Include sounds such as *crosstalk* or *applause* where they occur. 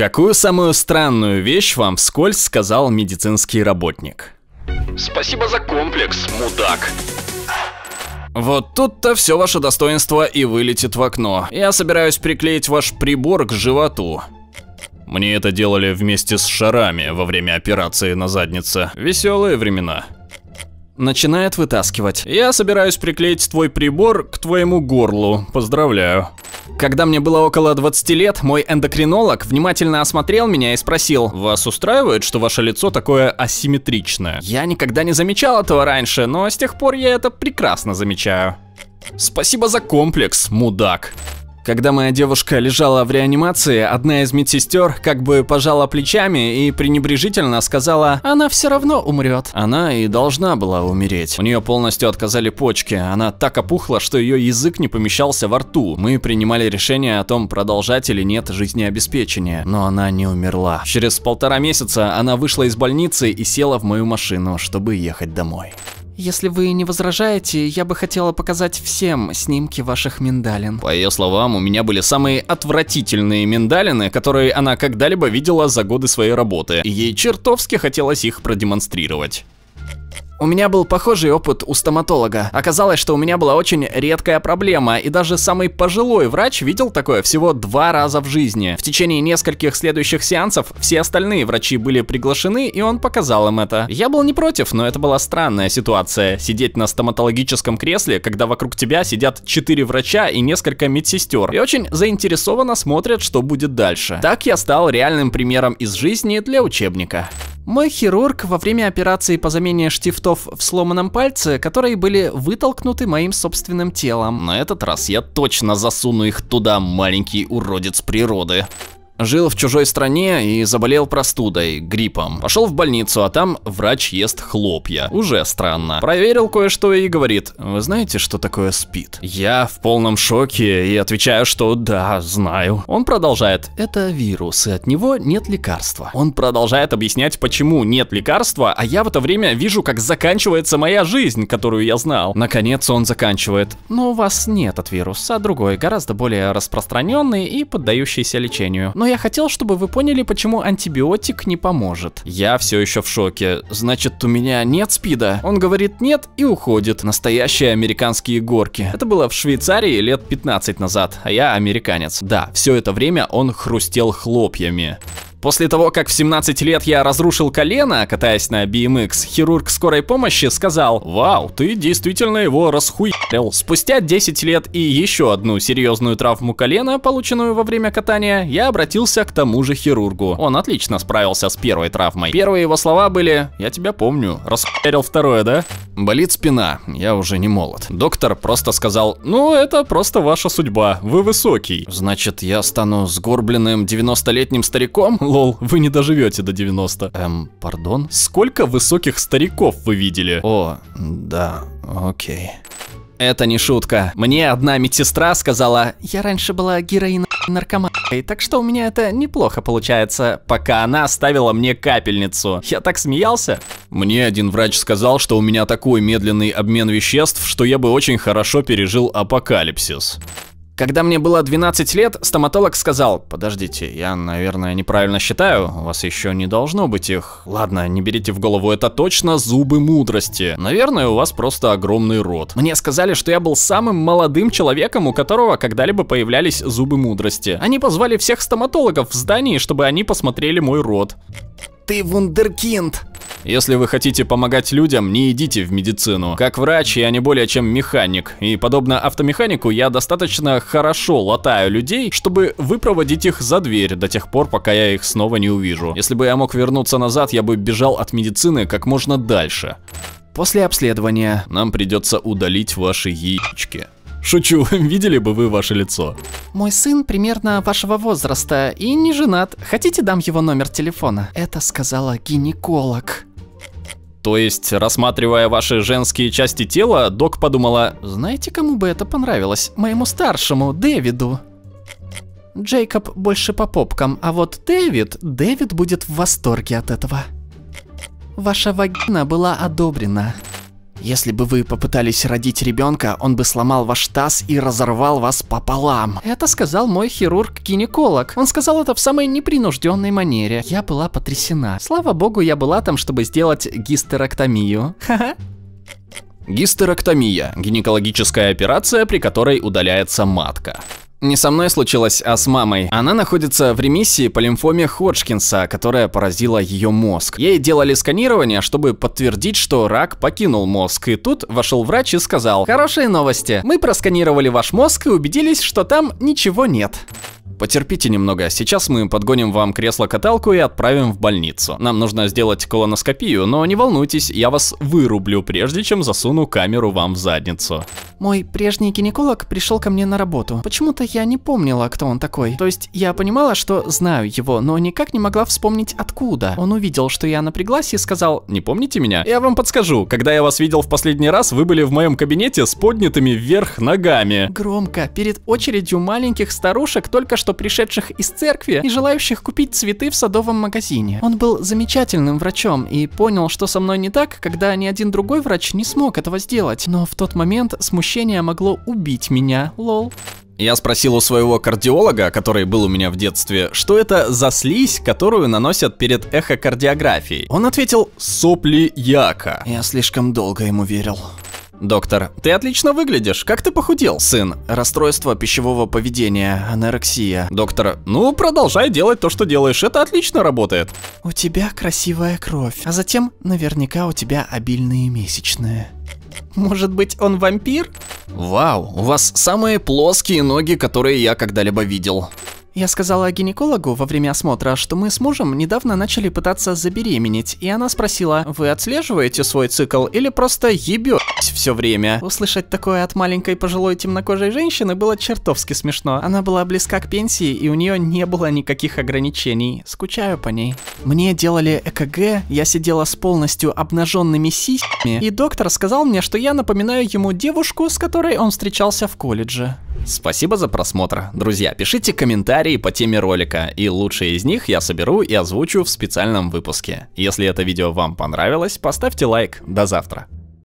Какую самую странную вещь вам вскользь сказал медицинский работник? Спасибо за комплекс, мудак. Вот тут-то все ваше достоинство и вылетит в окно. Я собираюсь приклеить ваш прибор к животу. Мне это делали вместе с шарами во время операции на заднице. Веселые времена. Начинает вытаскивать. «Я собираюсь приклеить твой прибор к твоему горлу. Поздравляю». Когда мне было около 20 лет, мой эндокринолог внимательно осмотрел меня и спросил, «Вас устраивает, что ваше лицо такое асимметричное?» Я никогда не замечал этого раньше, но с тех пор я это прекрасно замечаю. Спасибо за комплекс, мудак. Когда моя девушка лежала в реанимации, одна из медсестер как бы пожала плечами и пренебрежительно сказала «Она все равно умрет». Она и должна была умереть. У нее полностью отказали почки, она так опухла, что ее язык не помещался во рту. Мы принимали решение о том, продолжать или нет жизнеобеспечение, но она не умерла. Через полтора месяца она вышла из больницы и села в мою машину, чтобы ехать домой. Если вы не возражаете, я бы хотела показать всем снимки ваших миндалин. По ее словам, у меня были самые отвратительные миндалины, которые она когда-либо видела за годы своей работы, и ей чертовски хотелось их продемонстрировать. У меня был похожий опыт у стоматолога. Оказалось, что у меня была очень редкая проблема, и даже самый пожилой врач видел такое всего два раза в жизни. В течение нескольких следующих сеансов все остальные врачи были приглашены, и он показал им это. Я был не против, но это была странная ситуация. Сидеть на стоматологическом кресле, когда вокруг тебя сидят четыре врача и несколько медсестер, и очень заинтересованно смотрят, что будет дальше. Так я стал реальным примером из жизни для учебника. Мой хирург во время операции по замене штифтов в сломанном пальце, которые были вытолкнуты моим собственным телом. На этот раз я точно засуну их туда, маленький уродец природы. Жил в чужой стране и заболел простудой, гриппом. Пошел в больницу, а там врач ест хлопья. Уже странно. Проверил кое-что и говорит, вы знаете, что такое СПИД? Я в полном шоке и отвечаю, что да, знаю. Он продолжает, это вирус, и от него нет лекарства. Он продолжает объяснять, почему нет лекарства, а я в это время вижу, как заканчивается моя жизнь, которую я знал. Наконец он заканчивает, но у вас нет от вируса, другой, гораздо более распространенный и поддающийся лечению. Но я хотел, чтобы вы поняли, почему антибиотик не поможет. Я все еще в шоке. Значит, у меня нет спида? Он говорит нет и уходит. Настоящие американские горки. Это было в Швейцарии лет 15 назад, а я американец. Да, все это время он хрустел хлопьями. После того, как в 17 лет я разрушил колено, катаясь на BMX, хирург скорой помощи сказал «Вау, ты действительно его расхуярил". Спустя 10 лет и еще одну серьезную травму колена, полученную во время катания, я обратился к тому же хирургу. Он отлично справился с первой травмой. Первые его слова были «Я тебя помню, расхуярил второе, да?» Болит спина, я уже не молод. Доктор просто сказал, ну это просто ваша судьба, вы высокий. Значит, я стану сгорбленным 90-летним стариком? *laughs* Лол, вы не доживете до 90. Эм, пардон? Сколько высоких стариков вы видели? О, да, окей. Это не шутка. Мне одна медсестра сказала, я раньше была героиной наркоманкой, так что у меня это неплохо получается, пока она ставила мне капельницу. Я так смеялся. Мне один врач сказал, что у меня такой медленный обмен веществ, что я бы очень хорошо пережил апокалипсис. Когда мне было 12 лет, стоматолог сказал, подождите, я, наверное, неправильно считаю, у вас еще не должно быть их. Ладно, не берите в голову, это точно зубы мудрости. Наверное, у вас просто огромный рот. Мне сказали, что я был самым молодым человеком, у которого когда-либо появлялись зубы мудрости. Они позвали всех стоматологов в здании, чтобы они посмотрели мой рот ты вундеркинд. Если вы хотите помогать людям, не идите в медицину. Как врач, я не более чем механик. И подобно автомеханику, я достаточно хорошо латаю людей, чтобы выпроводить их за дверь до тех пор, пока я их снова не увижу. Если бы я мог вернуться назад, я бы бежал от медицины как можно дальше. После обследования нам придется удалить ваши яички. Шучу, *laughs* видели бы вы ваше лицо. Мой сын примерно вашего возраста и не женат. Хотите, дам его номер телефона? Это сказала гинеколог. То есть, рассматривая ваши женские части тела, док подумала, знаете, кому бы это понравилось? Моему старшему, Дэвиду. Джейкоб больше по попкам, а вот Дэвид, Дэвид будет в восторге от этого. Ваша вагина была одобрена. Если бы вы попытались родить ребенка, он бы сломал ваш таз и разорвал вас пополам. Это сказал мой хирург-гинеколог. Он сказал это в самой непринужденной манере. Я была потрясена. Слава богу, я была там, чтобы сделать гистероктомию. Ха-ха. Гистероктомия – гинекологическая операция, при которой удаляется матка. Не со мной случилось, а с мамой. Она находится в ремиссии по лимфоме Ходжкинса, которая поразила ее мозг. Ей делали сканирование, чтобы подтвердить, что рак покинул мозг. И тут вошел врач и сказал, хорошие новости. Мы просканировали ваш мозг и убедились, что там ничего нет потерпите немного, сейчас мы подгоним вам кресло-каталку и отправим в больницу. Нам нужно сделать колоноскопию, но не волнуйтесь, я вас вырублю, прежде чем засуну камеру вам в задницу. Мой прежний гинеколог пришел ко мне на работу. Почему-то я не помнила, кто он такой. То есть я понимала, что знаю его, но никак не могла вспомнить откуда. Он увидел, что я напряглась и сказал, не помните меня? Я вам подскажу, когда я вас видел в последний раз, вы были в моем кабинете с поднятыми вверх ногами. Громко, перед очередью маленьких старушек только что множество пришедших из церкви и желающих купить цветы в садовом магазине. Он был замечательным врачом и понял, что со мной не так, когда ни один другой врач не смог этого сделать. Но в тот момент смущение могло убить меня, лол. Я спросил у своего кардиолога, который был у меня в детстве, что это за слизь, которую наносят перед эхокардиографией. Он ответил «сопли яка». Я слишком долго ему верил. Доктор, ты отлично выглядишь. Как ты похудел, сын? Расстройство пищевого поведения, анорексия. Доктор, ну продолжай делать то, что делаешь. Это отлично работает. У тебя красивая кровь. А затем наверняка у тебя обильные месячные. Может быть, он вампир? Вау, у вас самые плоские ноги, которые я когда-либо видел. Я сказала гинекологу во время осмотра, что мы с мужем недавно начали пытаться забеременеть, и она спросила, вы отслеживаете свой цикл или просто ебёшь? блять, все время. Услышать такое от маленькой пожилой темнокожей женщины было чертовски смешно. Она была близка к пенсии, и у нее не было никаких ограничений. Скучаю по ней. Мне делали ЭКГ, я сидела с полностью обнаженными сиськами, и доктор сказал мне, что я напоминаю ему девушку, с которой он встречался в колледже. Спасибо за просмотр. Друзья, пишите комментарии по теме ролика, и лучшие из них я соберу и озвучу в специальном выпуске. Если это видео вам понравилось, поставьте лайк. До завтра.